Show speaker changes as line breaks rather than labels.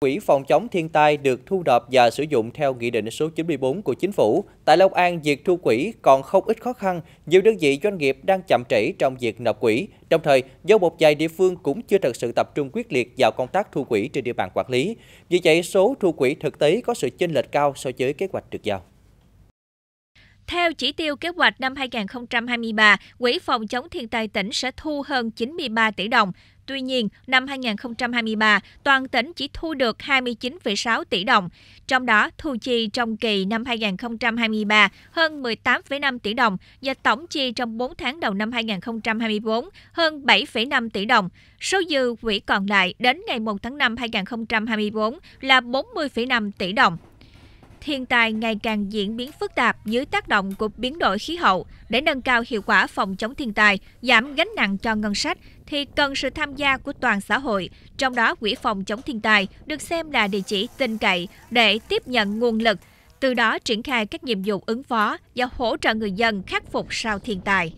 Quỹ phòng chống thiên tai được thu nộp và sử dụng theo Nghị định số 94 của Chính phủ. Tại Long An, việc thu quỹ còn không ít khó khăn, nhiều đơn vị doanh nghiệp đang chậm trễ trong việc nộp quỹ. Đồng thời, do một vài địa phương cũng chưa thật sự tập trung quyết liệt vào công tác thu quỹ trên địa bàn quản lý. Vì vậy, số thu quỹ thực tế có sự chênh lệch cao so với kế hoạch được giao.
Theo chỉ tiêu kế hoạch năm 2023, Quỹ phòng chống thiên tai tỉnh sẽ thu hơn 93 tỷ đồng. Tuy nhiên, năm 2023, toàn tỉnh chỉ thu được 29,6 tỷ đồng, trong đó thu chi trong kỳ năm 2023 hơn 18,5 tỷ đồng và tổng chi trong 4 tháng đầu năm 2024 hơn 7,5 tỷ đồng. Số dư quỹ còn lại đến ngày 1 tháng 5 2024 là 40,5 tỷ đồng thiên tai ngày càng diễn biến phức tạp dưới tác động của biến đổi khí hậu. Để nâng cao hiệu quả phòng chống thiên tai, giảm gánh nặng cho ngân sách thì cần sự tham gia của toàn xã hội. Trong đó, Quỹ phòng chống thiên tai được xem là địa chỉ tin cậy để tiếp nhận nguồn lực, từ đó triển khai các nhiệm vụ ứng phó và hỗ trợ người dân khắc phục sau thiên tai.